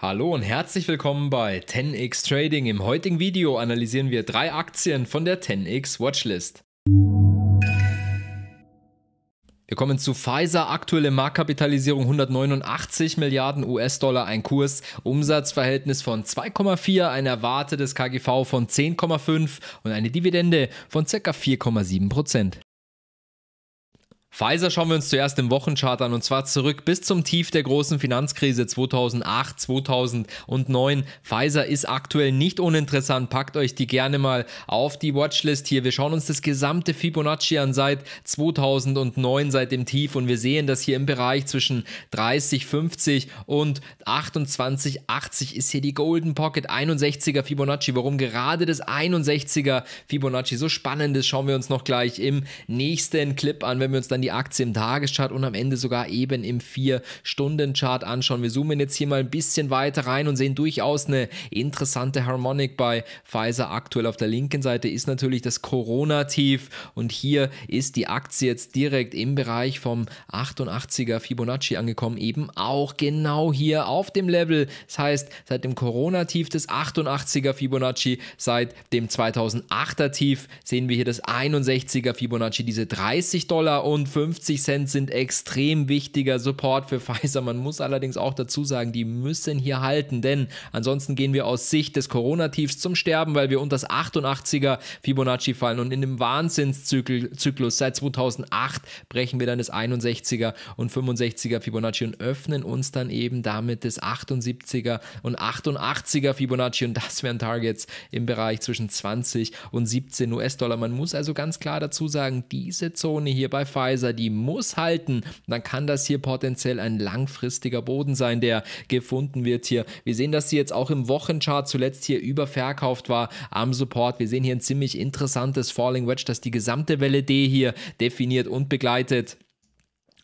Hallo und herzlich willkommen bei 10x Trading. Im heutigen Video analysieren wir drei Aktien von der 10x Watchlist. Wir kommen zu Pfizer, aktuelle Marktkapitalisierung 189 Milliarden US-Dollar, ein Kurs, Umsatzverhältnis von 2,4, ein erwartetes KGV von 10,5 und eine Dividende von ca. 4,7 Prozent. Pfizer schauen wir uns zuerst im Wochenchart an und zwar zurück bis zum Tief der großen Finanzkrise 2008, 2009. Pfizer ist aktuell nicht uninteressant, packt euch die gerne mal auf die Watchlist hier. Wir schauen uns das gesamte Fibonacci an seit 2009, seit dem Tief und wir sehen, dass hier im Bereich zwischen 30, 50 und 28, 80 ist hier die Golden Pocket 61er Fibonacci. Warum gerade das 61er Fibonacci so spannend ist, schauen wir uns noch gleich im nächsten Clip an, wenn wir uns dann dann die Aktie im Tageschart und am Ende sogar eben im 4-Stunden-Chart anschauen. Wir zoomen jetzt hier mal ein bisschen weiter rein und sehen durchaus eine interessante Harmonik bei Pfizer aktuell. Auf der linken Seite ist natürlich das Corona-Tief und hier ist die Aktie jetzt direkt im Bereich vom 88er Fibonacci angekommen, eben auch genau hier auf dem Level. Das heißt, seit dem Corona-Tief des 88er Fibonacci, seit dem 2008er Tief sehen wir hier das 61er Fibonacci, diese 30 Dollar und 50 Cent sind extrem wichtiger Support für Pfizer. Man muss allerdings auch dazu sagen, die müssen hier halten, denn ansonsten gehen wir aus Sicht des Corona-Tiefs zum Sterben, weil wir unter das 88er Fibonacci fallen und in dem Wahnsinnszyklus seit 2008 brechen wir dann das 61er und 65er Fibonacci und öffnen uns dann eben damit das 78er und 88er Fibonacci und das wären Targets im Bereich zwischen 20 und 17 US-Dollar. Man muss also ganz klar dazu sagen, diese Zone hier bei Pfizer Womanizer, die muss halten, dann kann das hier potenziell ein langfristiger Boden sein, der gefunden wird hier. Wir sehen, dass sie jetzt auch im Wochenchart zuletzt hier überverkauft war am Support. Wir sehen hier ein ziemlich interessantes Falling Wedge, das die gesamte Welle D hier definiert und begleitet.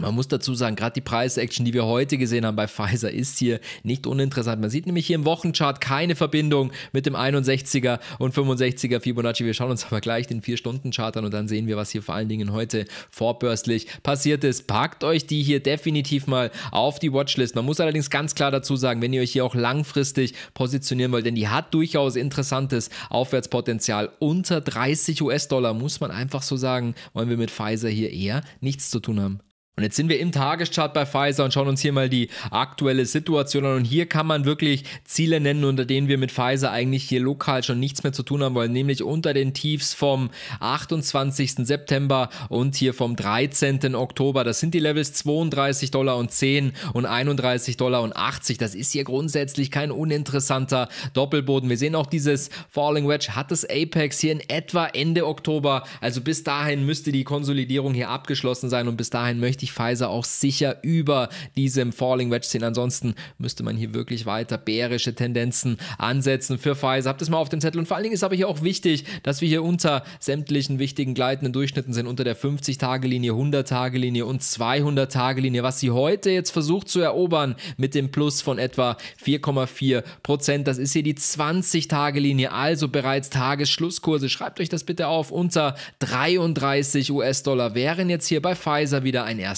Man muss dazu sagen, gerade die Preisaction, die wir heute gesehen haben bei Pfizer, ist hier nicht uninteressant. Man sieht nämlich hier im Wochenchart keine Verbindung mit dem 61er und 65er Fibonacci. Wir schauen uns aber gleich den 4-Stunden-Chart an und dann sehen wir, was hier vor allen Dingen heute vorbörslich passiert ist. Packt euch die hier definitiv mal auf die Watchlist. Man muss allerdings ganz klar dazu sagen, wenn ihr euch hier auch langfristig positionieren wollt, denn die hat durchaus interessantes Aufwärtspotenzial. Unter 30 US-Dollar muss man einfach so sagen, wollen wir mit Pfizer hier eher nichts zu tun haben. Und jetzt sind wir im Tageschart bei Pfizer und schauen uns hier mal die aktuelle Situation an. Und hier kann man wirklich Ziele nennen, unter denen wir mit Pfizer eigentlich hier lokal schon nichts mehr zu tun haben wollen, nämlich unter den Tiefs vom 28. September und hier vom 13. Oktober. Das sind die Levels 32 Dollar und 10 und 31 Dollar und 80. Das ist hier grundsätzlich kein uninteressanter Doppelboden. Wir sehen auch dieses Falling Wedge hat das Apex hier in etwa Ende Oktober. Also bis dahin müsste die Konsolidierung hier abgeschlossen sein und bis dahin möchte ich sich Pfizer auch sicher über diesem Falling Wedge sehen. Ansonsten müsste man hier wirklich weiter bärische Tendenzen ansetzen für Pfizer. Habt es mal auf dem Zettel. Und vor allen Dingen ist aber hier auch wichtig, dass wir hier unter sämtlichen wichtigen gleitenden Durchschnitten sind, unter der 50-Tage-Linie, 100-Tage-Linie und 200-Tage-Linie. Was sie heute jetzt versucht zu erobern mit dem Plus von etwa 4,4 Prozent, das ist hier die 20-Tage-Linie, also bereits Tagesschlusskurse. Schreibt euch das bitte auf. Unter 33 US-Dollar wären jetzt hier bei Pfizer wieder ein erster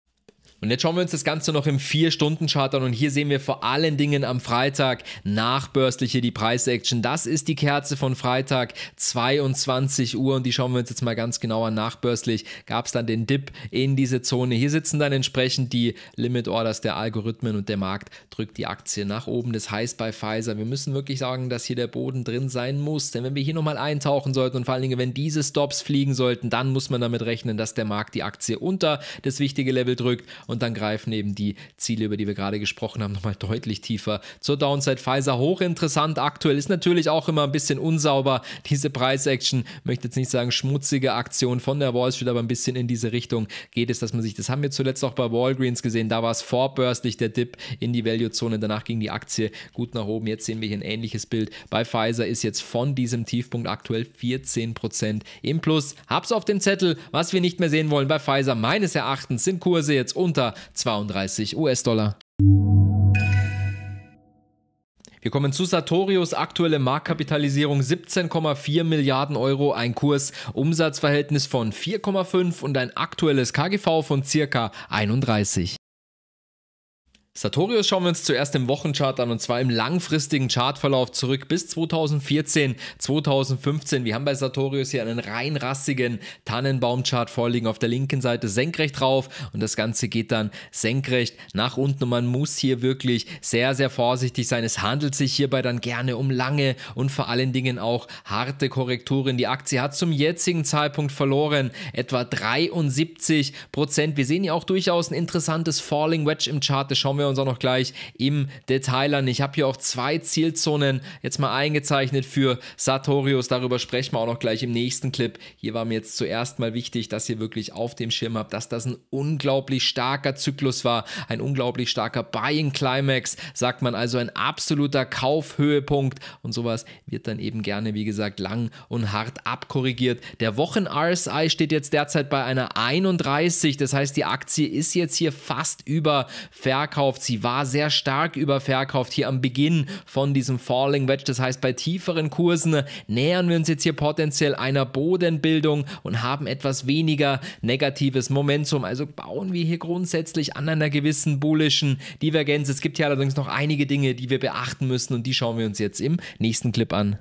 Und jetzt schauen wir uns das Ganze noch im 4-Stunden-Chart an und hier sehen wir vor allen Dingen am Freitag nachbörslich hier die action Das ist die Kerze von Freitag 22 Uhr und die schauen wir uns jetzt mal ganz genau an. Nachbörslich gab es dann den Dip in diese Zone. Hier sitzen dann entsprechend die Limit Orders der Algorithmen und der Markt drückt die Aktie nach oben. Das heißt bei Pfizer, wir müssen wirklich sagen, dass hier der Boden drin sein muss. Denn wenn wir hier nochmal eintauchen sollten und vor allen Dingen, wenn diese Stops fliegen sollten, dann muss man damit rechnen, dass der Markt die Aktie unter das wichtige Level drückt und dann greifen eben die Ziele, über die wir gerade gesprochen haben, nochmal deutlich tiefer zur Downside. Pfizer hochinteressant aktuell, ist natürlich auch immer ein bisschen unsauber, diese Price-Action, möchte jetzt nicht sagen schmutzige Aktion von der Wall Street, aber ein bisschen in diese Richtung geht es, dass man sich, das haben wir zuletzt auch bei Walgreens gesehen, da war es vorbörslich der Dip in die Value-Zone, danach ging die Aktie gut nach oben, jetzt sehen wir hier ein ähnliches Bild. Bei Pfizer ist jetzt von diesem Tiefpunkt aktuell 14% im Plus. Hab's auf dem Zettel, was wir nicht mehr sehen wollen bei Pfizer, meines Erachtens sind Kurse jetzt unter unter 32 US-Dollar. Wir kommen zu Sartorius, aktuelle Marktkapitalisierung 17,4 Milliarden Euro, ein Kurs-Umsatzverhältnis von 4,5 und ein aktuelles KGV von circa 31. Sartorius schauen wir uns zuerst im Wochenchart an und zwar im langfristigen Chartverlauf zurück bis 2014, 2015. Wir haben bei Sartorius hier einen rein rassigen Tannenbaumchart vorliegen, auf der linken Seite senkrecht drauf und das Ganze geht dann senkrecht nach unten und man muss hier wirklich sehr, sehr vorsichtig sein. Es handelt sich hierbei dann gerne um lange und vor allen Dingen auch harte Korrekturen. Die Aktie hat zum jetzigen Zeitpunkt verloren etwa 73 Prozent. Wir sehen hier auch durchaus ein interessantes Falling Wedge im Chart. Das schauen wir wir uns auch noch gleich im Detail an. Ich habe hier auch zwei Zielzonen jetzt mal eingezeichnet für Sartorius. Darüber sprechen wir auch noch gleich im nächsten Clip. Hier war mir jetzt zuerst mal wichtig, dass ihr wirklich auf dem Schirm habt, dass das ein unglaublich starker Zyklus war, ein unglaublich starker Buying Climax, sagt man also ein absoluter Kaufhöhepunkt und sowas wird dann eben gerne, wie gesagt, lang und hart abkorrigiert. Der Wochen RSI steht jetzt derzeit bei einer 31, das heißt, die Aktie ist jetzt hier fast über Verkauf verkauft. Sie war sehr stark überverkauft hier am Beginn von diesem Falling Wedge. Das heißt, bei tieferen Kursen nähern wir uns jetzt hier potenziell einer Bodenbildung und haben etwas weniger negatives Momentum. Also bauen wir hier grundsätzlich an einer gewissen bullischen Divergenz. Es gibt hier allerdings noch einige Dinge, die wir beachten müssen und die schauen wir uns jetzt im nächsten Clip an.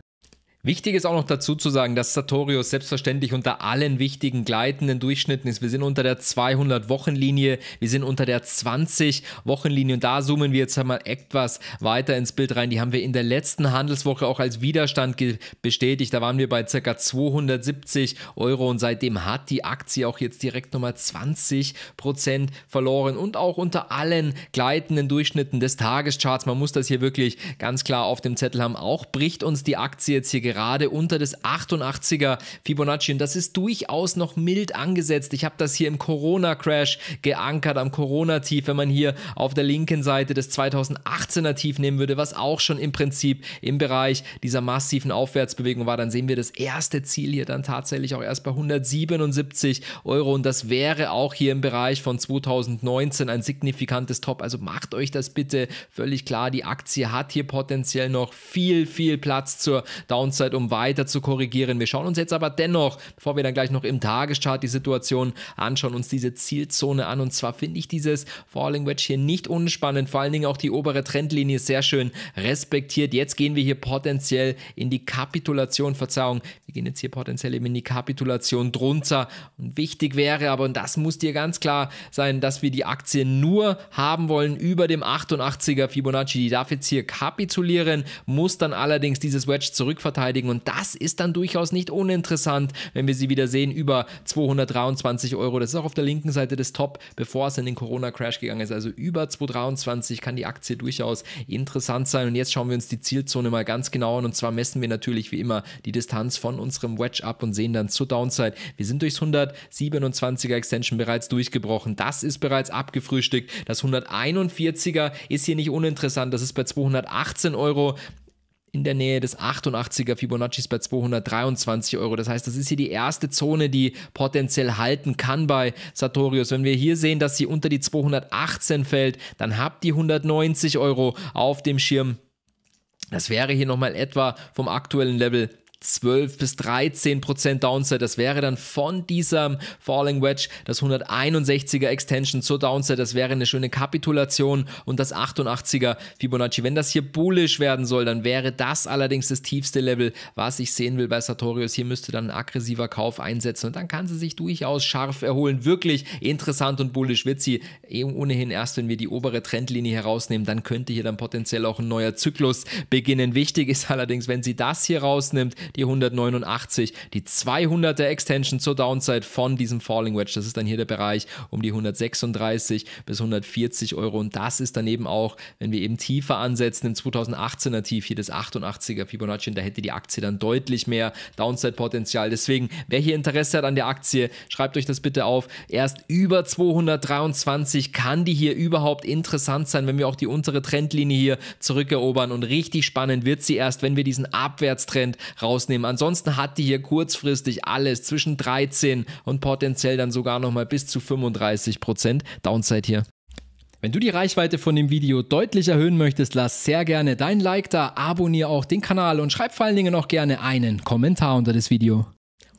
Wichtig ist auch noch dazu zu sagen, dass Sartorius selbstverständlich unter allen wichtigen gleitenden Durchschnitten ist. Wir sind unter der 200-Wochen-Linie, wir sind unter der 20-Wochen-Linie und da zoomen wir jetzt einmal etwas weiter ins Bild rein. Die haben wir in der letzten Handelswoche auch als Widerstand bestätigt. Da waren wir bei ca. 270 Euro und seitdem hat die Aktie auch jetzt direkt nochmal 20 verloren und auch unter allen gleitenden Durchschnitten des Tagescharts. Man muss das hier wirklich ganz klar auf dem Zettel haben. Auch bricht uns die Aktie jetzt hier gerade unter das 88er Fibonacci. Und das ist durchaus noch mild angesetzt. Ich habe das hier im Corona-Crash geankert, am Corona-Tief, wenn man hier auf der linken Seite das 2018er Tief nehmen würde, was auch schon im Prinzip im Bereich dieser massiven Aufwärtsbewegung war, dann sehen wir das erste Ziel hier dann tatsächlich auch erst bei 177 Euro. Und das wäre auch hier im Bereich von 2019 ein signifikantes Top. Also macht euch das bitte völlig klar. Die Aktie hat hier potenziell noch viel, viel Platz zur Downside. Halbzeit, um weiter zu korrigieren. Wir schauen uns jetzt aber dennoch, bevor wir dann gleich noch im Tageschart die Situation anschauen, uns diese Zielzone an. Und zwar finde ich dieses Falling Wedge hier nicht unspannend, vor allen Dingen auch die obere Trendlinie sehr schön respektiert. Jetzt gehen wir hier potenziell in die Kapitulation, Verzeihung, wir gehen jetzt hier potenziell eben in die Kapitulation drunter. Und wichtig wäre aber, und das muss dir ganz klar sein, dass wir die Aktie nur haben wollen über dem 88er Fibonacci. Die darf jetzt hier kapitulieren, muss dann allerdings dieses Wedge zurückverteidigen verteidigen und das ist dann durchaus nicht uninteressant, wenn wir sie wieder sehen, über 223 Euro, das ist auch auf der linken Seite des Top, bevor es in den Corona-Crash gegangen ist, also über 223 kann die Aktie durchaus interessant sein und jetzt schauen wir uns die Zielzone mal ganz genau an und zwar messen wir natürlich wie immer die Distanz von unserem Wedge ab und sehen dann zur Downside, wir sind durchs 127er Extension bereits durchgebrochen, das ist bereits abgefrühstückt, das 141er ist hier nicht uninteressant, das ist bei 218 Euro, in der Nähe des 88er Fibonacci bei 223 Euro. Das heißt, das ist hier die erste Zone, die potenziell halten kann bei Sartorius. Wenn wir hier sehen, dass sie unter die 218 fällt, dann habt ihr 190 Euro auf dem Schirm. Das wäre hier nochmal etwa vom aktuellen Level 12 bis 13 Prozent Downside. Das wäre dann von diesem Falling Wedge das 161er Extension zur Downside. Das wäre eine schöne Kapitulation und das 88er Fibonacci. Wenn das hier bullish werden soll, dann wäre das allerdings das tiefste Level, was ich sehen will bei Sartorius. Hier müsste dann ein aggressiver Kauf einsetzen und dann kann sie sich durchaus scharf erholen. Wirklich interessant und bullish wird sie eh, ohnehin erst, wenn wir die obere Trendlinie herausnehmen. Dann könnte hier dann potenziell auch ein neuer Zyklus beginnen. Wichtig ist allerdings, wenn sie das hier rausnimmt, die 189, die 200er Extension zur Downside von diesem Falling Wedge. Das ist dann hier der Bereich um die 136 bis 140 Euro und das ist dann eben auch, wenn wir eben tiefer ansetzen, im 2018er Tief hier das 88er Fibonacci da hätte die Aktie dann deutlich mehr Downside-Potenzial. Deswegen, wer hier Interesse hat an der Aktie, schreibt euch das bitte auf. Erst über 223 kann die hier überhaupt interessant sein, wenn wir auch die untere Trendlinie hier zurückerobern und richtig spannend wird sie erst, wenn wir diesen Abwärtstrend raus rausnehmen. Ansonsten hat die hier kurzfristig alles zwischen 13 und potenziell dann sogar nochmal bis zu 35% Prozent Downside hier. Wenn du die Reichweite von dem Video deutlich erhöhen möchtest, lass sehr gerne dein Like da, abonniere auch den Kanal und schreib vor allen Dingen auch gerne einen Kommentar unter das Video.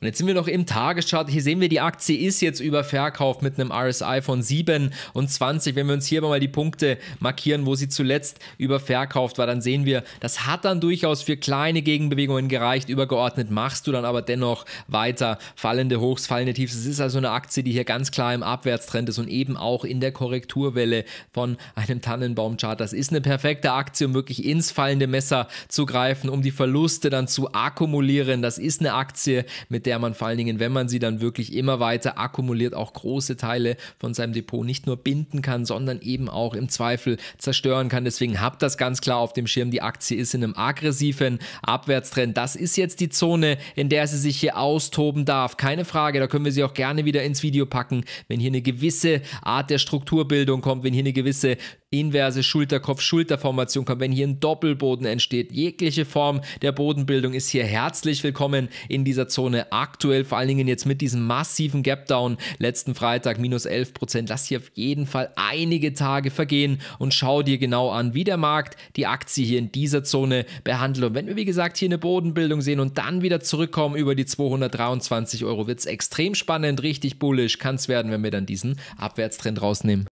Und jetzt sind wir noch im Tageschart. Hier sehen wir, die Aktie ist jetzt überverkauft mit einem RSI von 27. Wenn wir uns hier mal die Punkte markieren, wo sie zuletzt überverkauft war, dann sehen wir, das hat dann durchaus für kleine Gegenbewegungen gereicht. Übergeordnet machst du dann aber dennoch weiter fallende Hochs, fallende Tiefs. Es ist also eine Aktie, die hier ganz klar im Abwärtstrend ist und eben auch in der Korrekturwelle von einem Tannenbaumchart. Das ist eine perfekte Aktie, um wirklich ins fallende Messer zu greifen, um die Verluste dann zu akkumulieren. Das ist eine Aktie, mit der der man vor allen Dingen, wenn man sie dann wirklich immer weiter akkumuliert, auch große Teile von seinem Depot nicht nur binden kann, sondern eben auch im Zweifel zerstören kann. Deswegen habt das ganz klar auf dem Schirm. Die Aktie ist in einem aggressiven Abwärtstrend. Das ist jetzt die Zone, in der sie sich hier austoben darf. Keine Frage, da können wir sie auch gerne wieder ins Video packen, wenn hier eine gewisse Art der Strukturbildung kommt, wenn hier eine gewisse inverse Schulterkopf-Schulterformation kommt, wenn hier ein Doppelboden entsteht. Jegliche Form der Bodenbildung ist hier herzlich willkommen in dieser Zone. Aktuell vor allen Dingen jetzt mit diesem massiven Gapdown letzten Freitag minus 11 Prozent. Lass hier auf jeden Fall einige Tage vergehen und schau dir genau an, wie der Markt die Aktie hier in dieser Zone behandelt. Und wenn wir, wie gesagt, hier eine Bodenbildung sehen und dann wieder zurückkommen über die 223 Euro, wird es extrem spannend, richtig bullisch. Kann es werden, wenn wir dann diesen Abwärtstrend rausnehmen.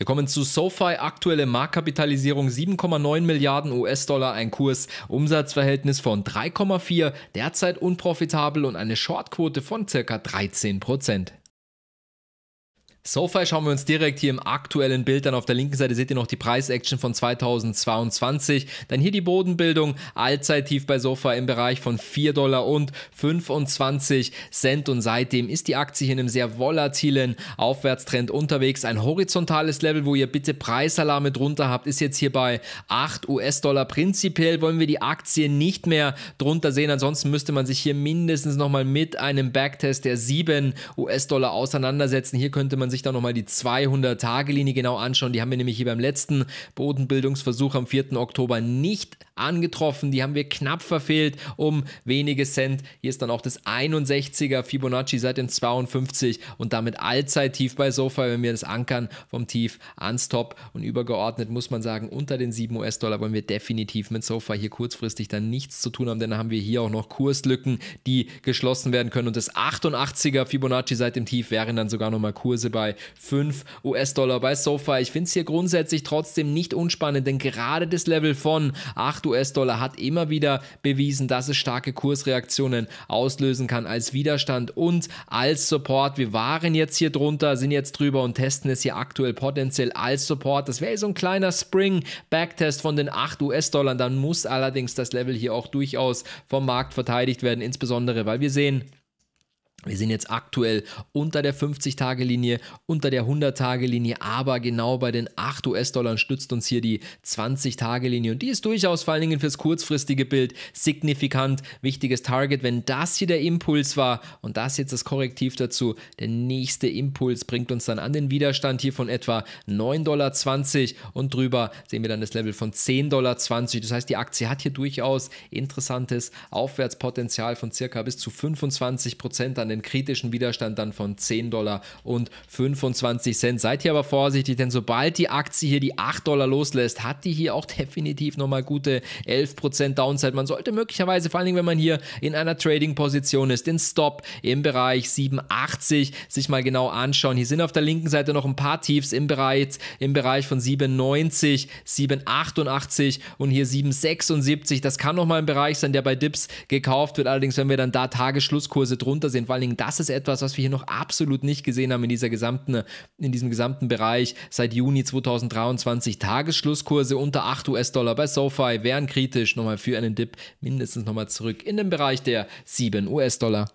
Wir kommen zu SoFi, aktuelle Marktkapitalisierung 7,9 Milliarden US-Dollar, ein Kurs-Umsatzverhältnis von 3,4, derzeit unprofitabel und eine Shortquote von circa 13 Prozent. SoFi schauen wir uns direkt hier im aktuellen Bild an. Auf der linken Seite seht ihr noch die Preis-Action von 2022. Dann hier die Bodenbildung, Allzeittief bei SoFi im Bereich von 4 Dollar und 25 Cent. Und seitdem ist die Aktie hier in einem sehr volatilen Aufwärtstrend unterwegs. Ein horizontales Level, wo ihr bitte Preisalarme drunter habt, ist jetzt hier bei 8 US-Dollar. Prinzipiell wollen wir die Aktie nicht mehr drunter sehen. Ansonsten müsste man sich hier mindestens nochmal mit einem Backtest der 7 US-Dollar auseinandersetzen. Hier könnte man sich sich da nochmal die 200-Tage-Linie genau anschauen. Die haben wir nämlich hier beim letzten Bodenbildungsversuch am 4. Oktober nicht angetroffen. Die haben wir knapp verfehlt um wenige Cent. Hier ist dann auch das 61er Fibonacci seit den 52 und damit Allzeit-Tief bei SoFi, wenn wir das ankern vom Tief ans Top und übergeordnet muss man sagen, unter den 7 US-Dollar wollen wir definitiv mit SoFi hier kurzfristig dann nichts zu tun haben, denn dann haben wir hier auch noch Kurslücken, die geschlossen werden können und das 88er Fibonacci seit dem Tief wären dann sogar nochmal Kurse bei 5 US-Dollar bei SoFi. Ich finde es hier grundsätzlich trotzdem nicht unspannend, denn gerade das Level von 8 US-Dollar hat immer wieder bewiesen, dass es starke Kursreaktionen auslösen kann als Widerstand und als Support. Wir waren jetzt hier drunter, sind jetzt drüber und testen es hier aktuell potenziell als Support. Das wäre so ein kleiner Spring-Backtest von den 8 US-Dollar. Dann muss allerdings das Level hier auch durchaus vom Markt verteidigt werden, insbesondere weil wir sehen, wir sind jetzt aktuell unter der 50-Tage-Linie, unter der 100-Tage-Linie, aber genau bei den 8 US-Dollar stützt uns hier die 20-Tage-Linie und die ist durchaus vor allen Dingen fürs kurzfristige Bild signifikant. Wichtiges Target, wenn das hier der Impuls war und das jetzt das Korrektiv dazu, der nächste Impuls bringt uns dann an den Widerstand hier von etwa 9,20 Dollar und drüber sehen wir dann das Level von 10,20 Dollar. Das heißt, die Aktie hat hier durchaus interessantes Aufwärtspotenzial von circa bis zu 25 Prozent an den kritischen Widerstand dann von 10 Dollar und 25 Cent. Seid hier aber vorsichtig, denn sobald die Aktie hier die 8 Dollar loslässt, hat die hier auch definitiv nochmal gute 11% Downside. Man sollte möglicherweise, vor allen Dingen, wenn man hier in einer Trading-Position ist, den Stop im Bereich 7,80 sich mal genau anschauen. Hier sind auf der linken Seite noch ein paar Tiefs im Bereich, im Bereich von 7,90, 7,88 und hier 7,76. Das kann nochmal ein Bereich sein, der bei Dips gekauft wird. Allerdings, wenn wir dann da Tagesschlusskurse drunter sehen, vor allen Dingen, das ist etwas, was wir hier noch absolut nicht gesehen haben in, dieser gesamten, in diesem gesamten Bereich. Seit Juni 2023 Tagesschlusskurse unter 8 US-Dollar bei SoFi wären kritisch. Nochmal für einen Dip mindestens nochmal zurück in den Bereich der 7 US-Dollar.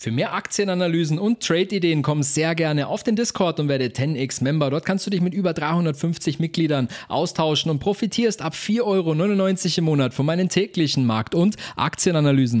Für mehr Aktienanalysen und Trade-Ideen komm sehr gerne auf den Discord und werde 10x-Member. Dort kannst du dich mit über 350 Mitgliedern austauschen und profitierst ab 4,99 Euro im Monat von meinen täglichen Markt- und Aktienanalysen.